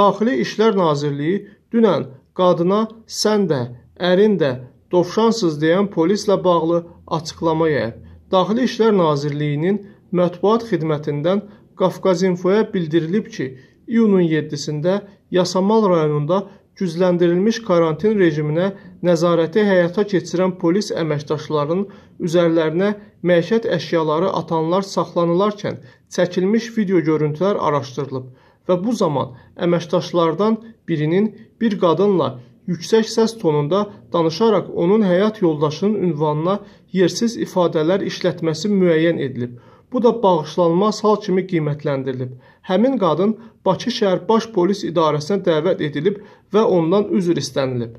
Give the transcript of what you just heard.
Daxili İşlər Nazirliyi dünən qadına sən də, ərin də dovşansız deyən polislə bağlı açıqlama yayıb. Daxili İşlər Nazirliyinin mətbuat xidmətindən Qafqazinfoya bildirilib ki, iyunun 7-də Yasamal rayonunda gücləndirilmiş karantin rejiminə nəzarəti həyata keçirən polis əməkdaşlarının üzərlərinə məişət əşyaları atanlar saxlanılarkən çəkilmiş video görüntülər araşdırılıb və bu zaman əməkdaşlardan birinin bir qadınla yüksək səs tonunda danışaraq onun həyat yoldaşının ünvanına yersiz ifadələr işlətməsi müəyyən edilib. Bu da bağışlanmaz hal kimi qiymətləndirilib. Həmin qadın Bakı şəhər Baş Polis İdarəsinə dəvət edilib və ondan üzr istənilib.